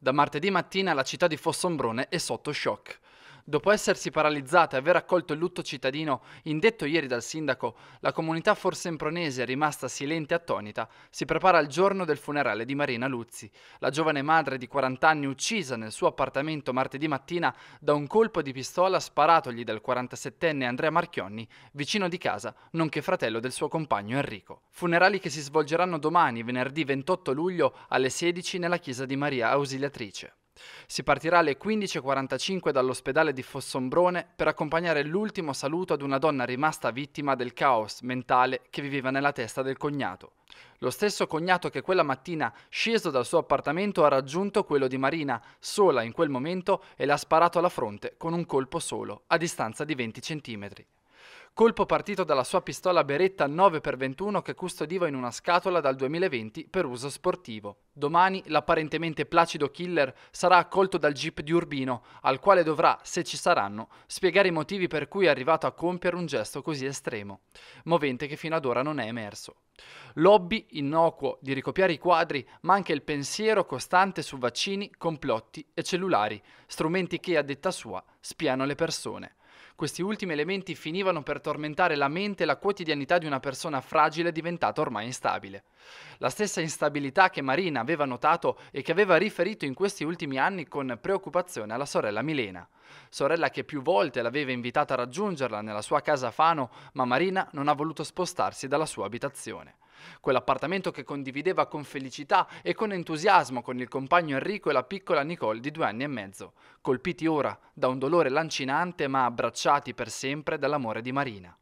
Da martedì mattina la città di Fossombrone è sotto shock. Dopo essersi paralizzata e aver accolto il lutto cittadino indetto ieri dal sindaco, la comunità forsempronese, rimasta silente e attonita, si prepara al giorno del funerale di Marina Luzzi, la giovane madre di 40 anni uccisa nel suo appartamento martedì mattina da un colpo di pistola sparatogli dal 47enne Andrea Marchionni, vicino di casa, nonché fratello del suo compagno Enrico. Funerali che si svolgeranno domani, venerdì 28 luglio, alle 16 nella chiesa di Maria Ausiliatrice. Si partirà alle 15.45 dall'ospedale di Fossombrone per accompagnare l'ultimo saluto ad una donna rimasta vittima del caos mentale che viveva nella testa del cognato. Lo stesso cognato che quella mattina, sceso dal suo appartamento, ha raggiunto quello di Marina, sola in quel momento, e l'ha sparato alla fronte con un colpo solo, a distanza di 20 centimetri. Colpo partito dalla sua pistola Beretta 9x21 che custodiva in una scatola dal 2020 per uso sportivo. Domani l'apparentemente placido killer sarà accolto dal jeep di Urbino, al quale dovrà, se ci saranno, spiegare i motivi per cui è arrivato a compiere un gesto così estremo, movente che fino ad ora non è emerso. Lobby innocuo di ricopiare i quadri, ma anche il pensiero costante su vaccini, complotti e cellulari, strumenti che, a detta sua, spiano le persone. Questi ultimi elementi finivano per tormentare la mente e la quotidianità di una persona fragile diventata ormai instabile. La stessa instabilità che Marina aveva notato e che aveva riferito in questi ultimi anni con preoccupazione alla sorella Milena, sorella che più volte l'aveva invitata a raggiungerla nella sua casa a Fano, ma Marina non ha voluto spostarsi dalla sua abitazione. Quell'appartamento che condivideva con felicità e con entusiasmo con il compagno Enrico e la piccola Nicole di due anni e mezzo, colpiti ora da un dolore lancinante ma abbracciati schiacciati per sempre dall'amore di Marina.